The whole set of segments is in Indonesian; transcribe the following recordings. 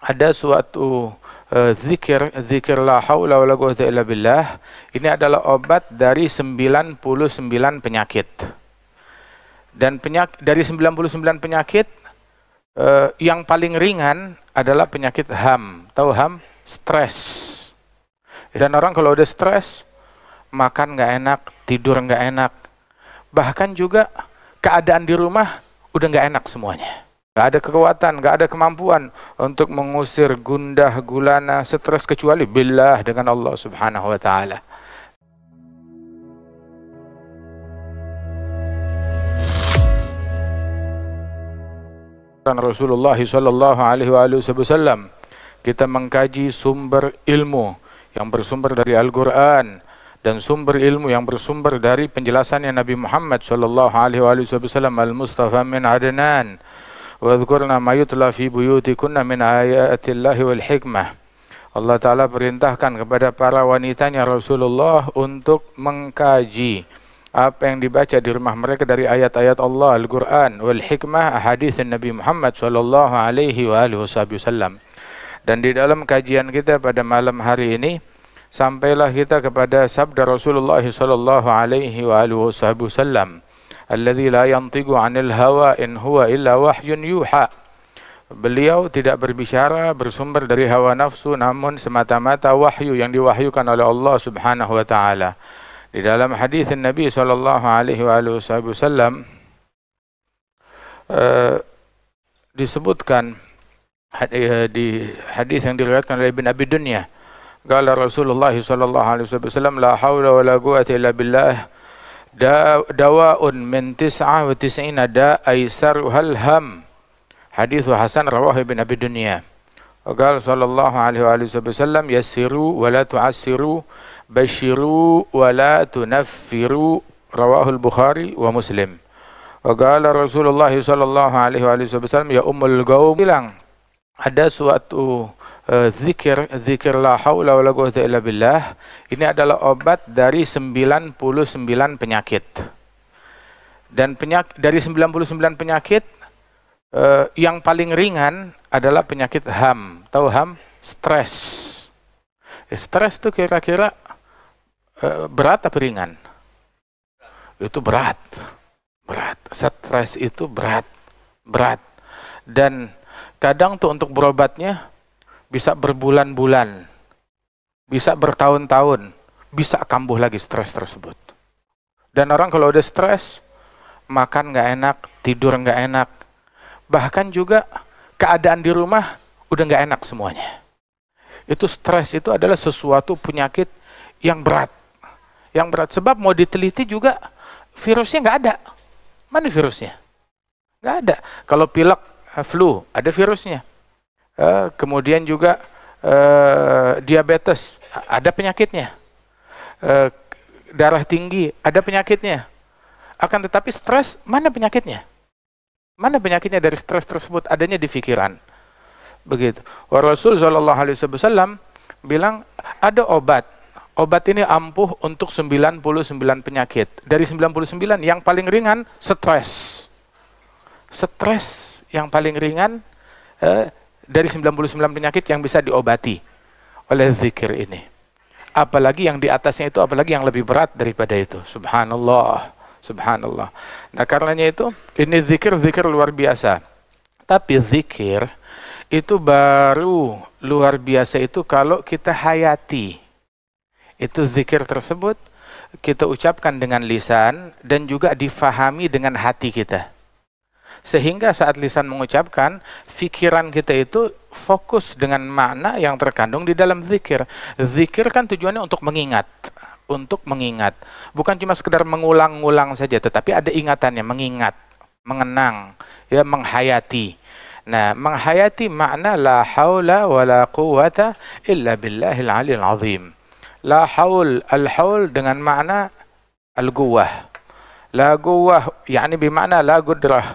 ada suatu eh, zikir, zikir la haula wala quwwata illa billah. Ini adalah obat dari 99 penyakit. Dan penyak, dari 99 penyakit, uh, yang paling ringan adalah penyakit HAM. Tahu HAM? Stres. Dan orang kalau udah stres, makan nggak enak, tidur nggak enak. Bahkan juga keadaan di rumah udah nggak enak semuanya Tak ada kekuatan, tak ada kemampuan untuk mengusir gundah gulana seterus kecuali billah dengan Allah Subhanahu wa taala. Rasulullah sallallahu alaihi wasallam kita mengkaji sumber ilmu yang bersumber dari Al-Qur'an dan sumber ilmu yang bersumber dari penjelasan yang Nabi Muhammad sallallahu alaihi wasallam al-Mustafa min Adnan Wadhkurna ma yutla fi buyutikunna min ayatillahi wal hikmah. Allah Ta'ala perintahkan kepada para wanitanya Rasulullah untuk mengkaji apa yang dibaca di rumah mereka dari ayat-ayat Allah Al-Quran wal hikmah hadis Nabi Muhammad sallallahu alaihi wasallam. Dan di dalam kajian kita pada malam hari ini sampailah kita kepada sabda Rasulullah sallallahu alaihi wasallam alladzi la tigo 'anil hawa in huwa illa wahyun yuha. Beliau tidak berbicara bersumber dari hawa nafsu namun semata-mata wahyu yang diwahyukan oleh Allah Subhanahu wa taala. Di dalam hadis Nabi sallallahu alaihi wasallam eh, disebutkan eh, di hadis yang diriwayatkan oleh Ibn Abi Dunya. Qala Rasulullah sallallahu alaihi wasallam la haula wala quwwata illa billah da dawaun mentis tis'ah wa tis'ina da aisar hal ham hadithu hasan rawah ibn alaihi wa alihi wa yassiru wa la tu'assiru wa muslim وقال رسول الله صلى الله عليه وآله وسلم يا أم القوم zikir zikir la haula wala quwata illa billah ini adalah obat dari 99 penyakit. Dan penyak dari 99 penyakit eh, yang paling ringan adalah penyakit HAM. Tahu HAM? Stres. Ya, stres itu kira-kira eh, berat apa ringan? Itu berat. Berat. Stres itu berat. Berat. Dan kadang tuh untuk berobatnya bisa berbulan-bulan, bisa bertahun-tahun, bisa kambuh lagi stres tersebut. Dan orang kalau udah stres, makan nggak enak, tidur nggak enak, bahkan juga keadaan di rumah udah nggak enak semuanya. Itu stres itu adalah sesuatu penyakit yang berat, yang berat sebab mau diteliti juga virusnya nggak ada. Mana virusnya? Nggak ada. Kalau pilek, eh, flu, ada virusnya. Eh, kemudian juga eh, diabetes ada penyakitnya, eh, darah tinggi ada penyakitnya. Akan tetapi stres mana penyakitnya? Mana penyakitnya dari stres tersebut adanya di pikiran. Begitu. Wa Rasul sallallahu alaihi wasallam bilang ada obat. Obat ini ampuh untuk 99 penyakit. Dari 99 yang paling ringan stres. Stres yang paling ringan eh, dari 99 penyakit yang bisa diobati oleh zikir ini. Apalagi yang di atasnya itu apalagi yang lebih berat daripada itu. Subhanallah. Subhanallah. Nah, karenanya itu ini zikir-zikir luar biasa. Tapi zikir itu baru luar biasa itu kalau kita hayati. Itu zikir tersebut kita ucapkan dengan lisan dan juga difahami dengan hati kita sehingga saat lisan mengucapkan pikiran kita itu fokus dengan makna yang terkandung di dalam zikir zikir kan tujuannya untuk mengingat untuk mengingat bukan cuma sekedar mengulang-ulang saja tetapi ada ingatannya mengingat mengenang ya menghayati Nah, menghayati makna la haula wa la quwata illa billahil alil azim. La haul, al-haul dengan makna al-guwah. La guwah, yakni bimakna la gudrah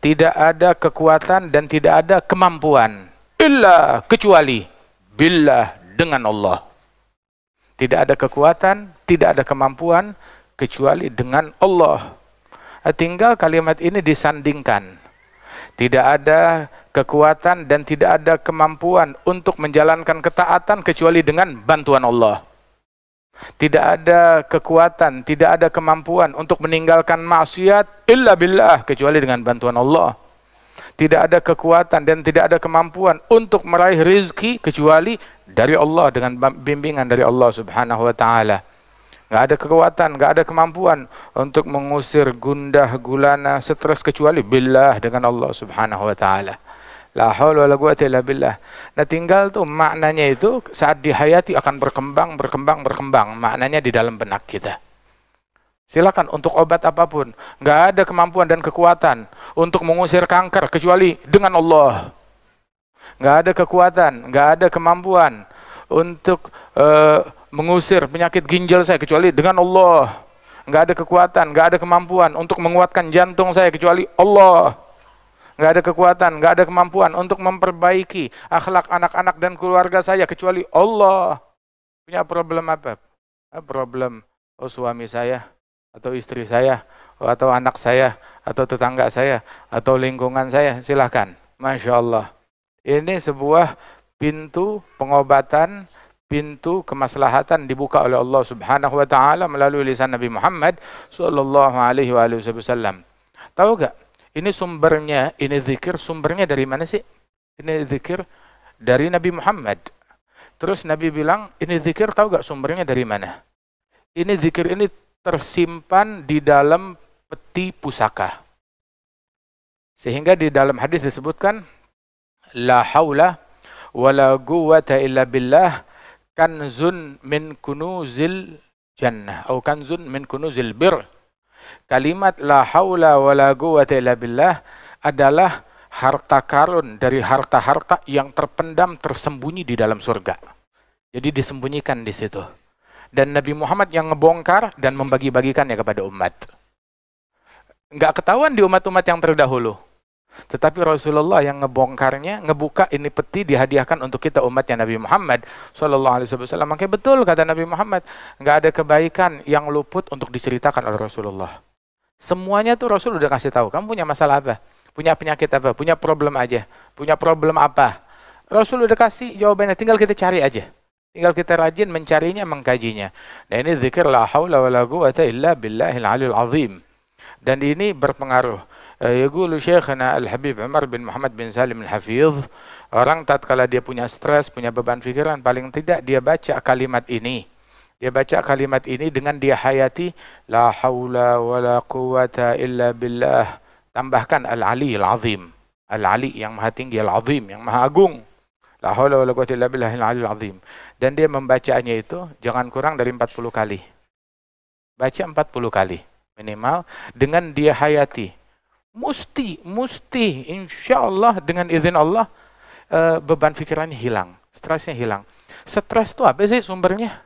tidak ada kekuatan dan tidak ada kemampuan illa kecuali billah dengan Allah tidak ada kekuatan tidak ada kemampuan kecuali dengan Allah eh, tinggal kalimat ini disandingkan tidak ada kekuatan dan tidak ada kemampuan untuk menjalankan ketaatan kecuali dengan bantuan Allah tidak ada kekuatan, tidak ada kemampuan untuk meninggalkan maksiat illa billah kecuali dengan bantuan Allah. Tidak ada kekuatan dan tidak ada kemampuan untuk meraih rizki kecuali dari Allah dengan bimbingan dari Allah Subhanahu wa taala. Enggak ada kekuatan, enggak ada kemampuan untuk mengusir gundah, gulana, stres kecuali billah dengan Allah Subhanahu wa taala. La haula wala quwata illa billah. Nah, tinggal tuh maknanya itu saat dihayati akan berkembang, berkembang, berkembang. Maknanya di dalam benak kita. Silakan untuk obat apapun, nggak ada kemampuan dan kekuatan untuk mengusir kanker kecuali dengan Allah. Nggak ada kekuatan, nggak ada kemampuan untuk uh, mengusir penyakit ginjal saya kecuali dengan Allah. Nggak ada kekuatan, nggak ada kemampuan untuk menguatkan jantung saya kecuali Allah nggak ada kekuatan, nggak ada kemampuan untuk memperbaiki akhlak anak-anak dan keluarga saya kecuali Allah. Punya problem apa? Eh, problem oh suami saya atau istri saya oh, atau anak saya atau tetangga saya atau lingkungan saya silahkan. Masya Allah. Ini sebuah pintu pengobatan pintu kemaslahatan dibuka oleh Allah Subhanahu wa taala melalui lisan Nabi Muhammad sallallahu alaihi wasallam. Tahu enggak? Ini sumbernya, ini zikir sumbernya dari mana sih? Ini zikir dari Nabi Muhammad. Terus Nabi bilang, ini zikir tahu gak sumbernya dari mana? Ini zikir ini tersimpan di dalam peti pusaka. Sehingga di dalam hadis disebutkan, La haula wa la quwata illa billah kanzun min kunuzil jannah. Atau kanzun min kunuzil bir' Kalimat la haula wa la illa billah adalah harta karun dari harta-harta yang terpendam tersembunyi di dalam surga. Jadi disembunyikan di situ. Dan Nabi Muhammad yang ngebongkar dan membagi-bagikannya kepada umat. Enggak ketahuan di umat-umat yang terdahulu. Tetapi Rasulullah yang ngebongkarnya, ngebuka ini peti dihadiahkan untuk kita umatnya Nabi Muhammad Shallallahu Alaihi Wasallam. Makanya betul kata Nabi Muhammad, nggak ada kebaikan yang luput untuk diceritakan oleh Rasulullah. Semuanya tuh Rasul udah kasih tahu. Kamu punya masalah apa? Punya penyakit apa? Punya problem aja. Punya problem apa? Rasul udah kasih jawabannya. Tinggal kita cari aja. Tinggal kita rajin mencarinya, mengkajinya. Dan nah, ini zikir la haula wa la quwata illa billahil alil azim. Dan ini berpengaruh Eh, yaqulu syekhana Al-Habib Umar bin Muhammad bin Salim Al-Hafidh, orang tatkala dia punya stres, punya beban pikiran, paling tidak dia baca kalimat ini. Dia baca kalimat ini dengan dia hayati la haula wala quwata illa billah. Tambahkan al-ali al-azim. Al-ali yang maha tinggi, al-azim yang maha agung. La haula wala quwata illa billahil alil azim. Dan dia membacanya itu jangan kurang dari 40 kali. Baca 40 kali minimal dengan dia hayati Mesti, mesti, insya Allah dengan izin Allah uh, beban pikirannya hilang, stresnya hilang. Stres itu apa sih sumbernya?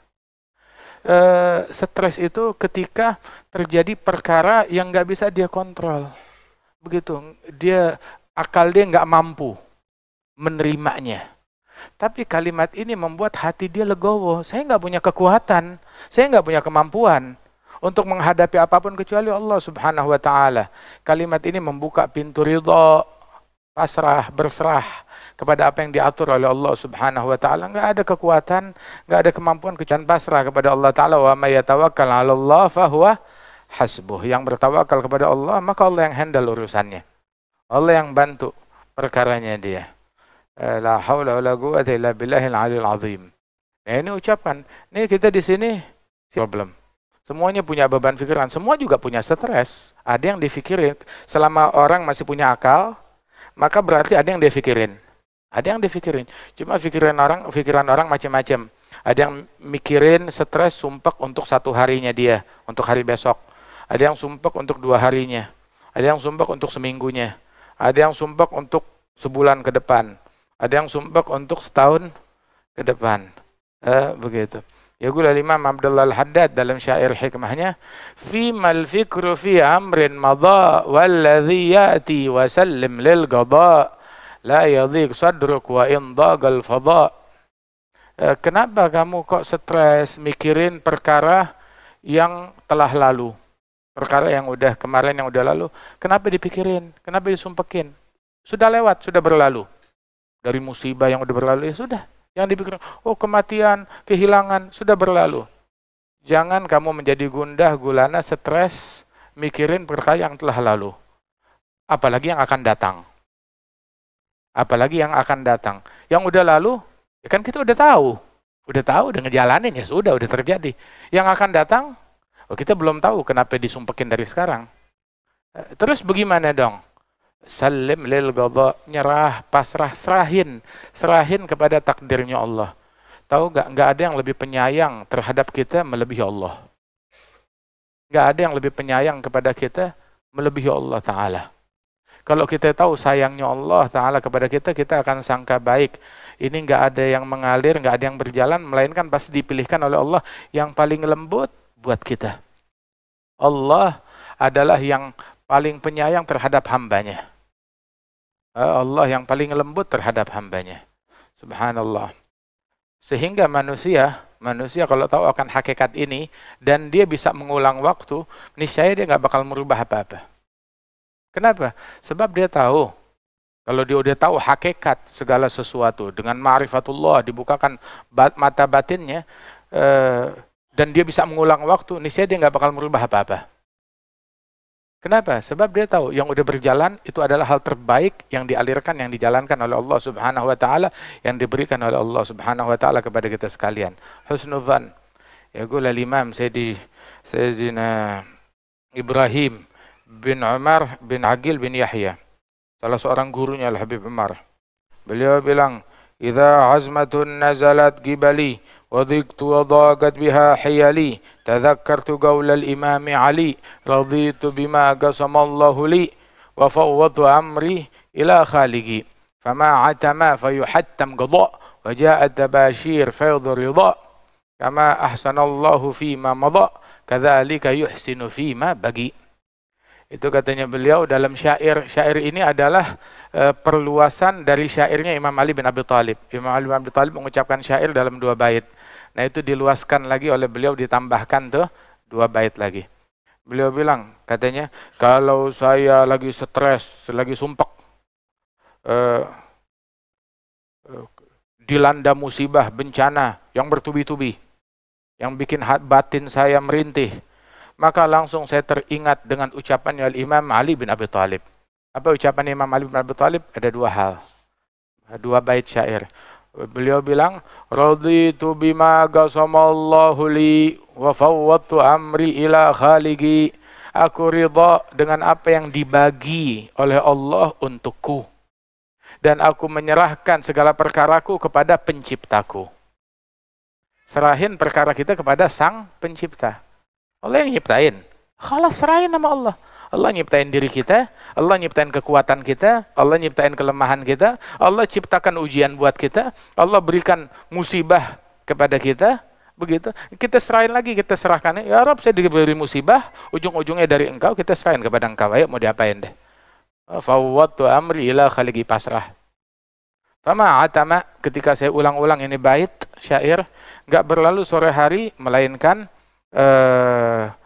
Uh, stres itu ketika terjadi perkara yang nggak bisa dia kontrol, begitu. Dia akal dia nggak mampu menerimanya. Tapi kalimat ini membuat hati dia legowo. Saya nggak punya kekuatan, saya nggak punya kemampuan untuk menghadapi apapun kecuali Allah Subhanahu wa taala. Kalimat ini membuka pintu ridha, pasrah, berserah kepada apa yang diatur oleh Allah Subhanahu wa taala. Enggak ada kekuatan, enggak ada kemampuan kecuali pasrah kepada Allah taala wa may yatawakkal 'ala Allah fahuwa hasbuh. Yang bertawakal kepada Allah, maka Allah yang handle urusannya. Allah yang bantu perkaranya dia. Eh, la haula wala quwwata illa billahil aliyil azim. Nah, ini ucapkan, ini kita di sini problem. Semuanya punya beban pikiran, semua juga punya stres. Ada yang difikirin. Selama orang masih punya akal, maka berarti ada yang difikirin. Ada yang difikirin. Cuma pikiran orang, pikiran orang macam-macam. Ada yang mikirin stres sumpek untuk satu harinya dia, untuk hari besok. Ada yang sumpek untuk dua harinya. Ada yang sumpek untuk seminggunya. Ada yang sumpek untuk sebulan ke depan. Ada yang sumpek untuk setahun ke depan. Eh, begitu. Yaqul al-Imam Abdullah al-Haddad dalam syair hikmahnya, "Fi mal fikru fi amrin madha walladhi ya'ti wa sallim lil qada la yadhiq sadruk wa in al fada." Eh, kenapa kamu kok stres mikirin perkara yang telah lalu? Perkara yang udah kemarin yang udah lalu, kenapa dipikirin? Kenapa disumpekin? Sudah lewat, sudah berlalu. Dari musibah yang udah berlalu ya sudah, yang dipikir, oh kematian, kehilangan, sudah berlalu. Jangan kamu menjadi gundah, gulana, stres, mikirin perkara yang telah lalu. Apalagi yang akan datang. Apalagi yang akan datang. Yang udah lalu, ya kan kita udah tahu. Udah tahu, udah ngejalanin, ya sudah, udah terjadi. Yang akan datang, oh kita belum tahu kenapa disumpekin dari sekarang. Eh, terus bagaimana dong? Salim lil qada, nyerah, pasrah, serahin, serahin kepada takdirnya Allah. Tahu gak gak ada yang lebih penyayang terhadap kita melebihi Allah. gak ada yang lebih penyayang kepada kita melebihi Allah Taala. Kalau kita tahu sayangnya Allah Ta'ala kepada kita, kita akan sangka baik. Ini gak ada yang mengalir, gak ada yang berjalan, melainkan pasti dipilihkan oleh Allah yang paling lembut buat kita. Allah adalah yang paling penyayang terhadap hambanya. Eh, Allah yang paling lembut terhadap hambanya. Subhanallah. Sehingga manusia, manusia kalau tahu akan hakikat ini dan dia bisa mengulang waktu, niscaya dia nggak bakal merubah apa-apa. Kenapa? Sebab dia tahu kalau dia udah tahu hakikat segala sesuatu dengan ma'rifatullah dibukakan mata batinnya eh, dan dia bisa mengulang waktu, niscaya dia nggak bakal merubah apa-apa. Kenapa? Sebab dia tahu yang udah berjalan itu adalah hal terbaik yang dialirkan, yang dijalankan oleh Allah Subhanahu wa taala, yang diberikan oleh Allah Subhanahu wa taala kepada kita sekalian. Husnudzan. Ya gula Imam Sayyidi Sayyidina Ibrahim bin Umar bin Agil bin Yahya. Salah seorang gurunya Al Habib Umar. Beliau bilang, "Idza azmatun nazalat gibali وذقت وضاقت بها حيالي تذكرت قول الإمام علي رضيت بما قسم الله لي وفوضت أمري إلى خالقي فما عتم فيحتم قضاء وجاء التباشير فيض رضاء كما أحسن الله فيما مضى كذلك يحسن فيما بقي Itu katanya beliau dalam syair. Syair ini adalah e, perluasan dari syairnya Imam Ali bin Abi Thalib. Imam Ali bin Abi Thalib mengucapkan syair dalam dua bait. Nah itu diluaskan lagi oleh beliau ditambahkan tuh dua bait lagi. Beliau bilang katanya kalau saya lagi stres, lagi sumpek, eh, eh dilanda musibah, bencana yang bertubi-tubi, yang bikin hat batin saya merintih, maka langsung saya teringat dengan ucapannya Al Imam Ali bin Abi Thalib. Apa ucapan Imam Ali bin Abi Thalib? Ada dua hal. Dua bait syair. Beliau bilang, Raditu bima gasamallahu li wa fawwadtu amri ila khaligi. Aku ridha dengan apa yang dibagi oleh Allah untukku. Dan aku menyerahkan segala perkaraku kepada penciptaku. Serahin perkara kita kepada sang pencipta. Allah yang nyiptain. Kalau serahin nama Allah. Allah nyiptain diri kita, Allah nyiptain kekuatan kita, Allah nyiptain kelemahan kita, Allah ciptakan ujian buat kita, Allah berikan musibah kepada kita, begitu. Kita serahin lagi, kita serahkan. Ya Arab, saya diberi musibah, ujung-ujungnya dari engkau, kita serahin kepada engkau. Ayo mau diapain deh. Fawwatu amri ila khaligi pasrah. Fama atama, ketika saya ulang-ulang ini bait, syair, nggak berlalu sore hari, melainkan eh, uh,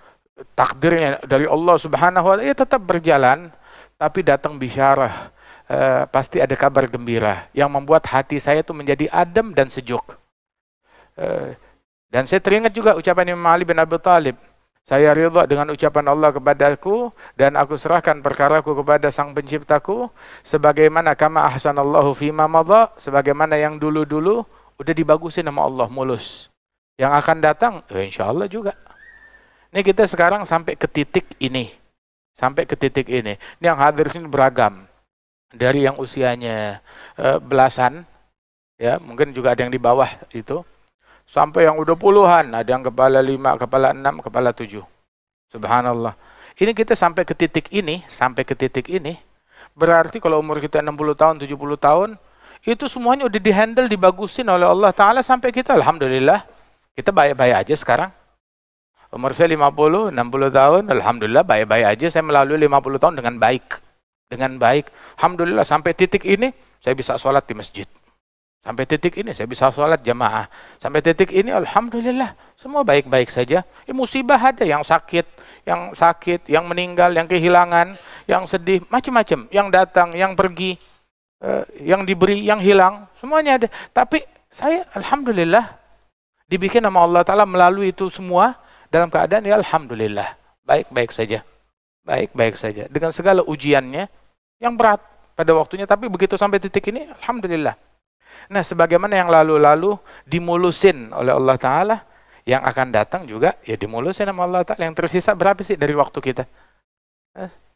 takdirnya dari Allah Subhanahu wa taala ya tetap berjalan tapi datang bisyarah e, pasti ada kabar gembira yang membuat hati saya itu menjadi adem dan sejuk. E, dan saya teringat juga ucapan Imam Ali bin Abi Thalib, saya ridha dengan ucapan Allah kepadaku dan aku serahkan perkaraku kepada Sang Penciptaku sebagaimana kama ahsanallahu fi madha, sebagaimana yang dulu-dulu udah dibagusin sama Allah mulus. Yang akan datang, ya insya Allah juga. Ini kita sekarang sampai ke titik ini. Sampai ke titik ini. Ini yang hadir sini beragam. Dari yang usianya e, belasan, ya mungkin juga ada yang di bawah itu, sampai yang udah puluhan, ada yang kepala lima, kepala enam, kepala tujuh. Subhanallah. Ini kita sampai ke titik ini, sampai ke titik ini, berarti kalau umur kita 60 tahun, 70 tahun, itu semuanya udah dihandle, dibagusin oleh Allah Ta'ala sampai kita, Alhamdulillah, kita baik-baik aja sekarang. Umur saya 50, 60 tahun, Alhamdulillah baik-baik aja. Saya melalui 50 tahun dengan baik. Dengan baik. Alhamdulillah sampai titik ini saya bisa sholat di masjid. Sampai titik ini saya bisa sholat jamaah. Sampai titik ini Alhamdulillah semua baik-baik saja. Ya, musibah ada yang sakit, yang sakit, yang meninggal, yang kehilangan, yang sedih, macam-macam. Yang datang, yang pergi, eh, yang diberi, yang hilang, semuanya ada. Tapi saya Alhamdulillah dibikin sama Allah Ta'ala melalui itu semua dalam keadaan ya alhamdulillah, baik-baik saja. Baik-baik saja dengan segala ujiannya yang berat pada waktunya tapi begitu sampai titik ini alhamdulillah. Nah, sebagaimana yang lalu-lalu dimulusin oleh Allah taala, yang akan datang juga ya dimulusin sama Allah taala. Yang tersisa berapa sih dari waktu kita?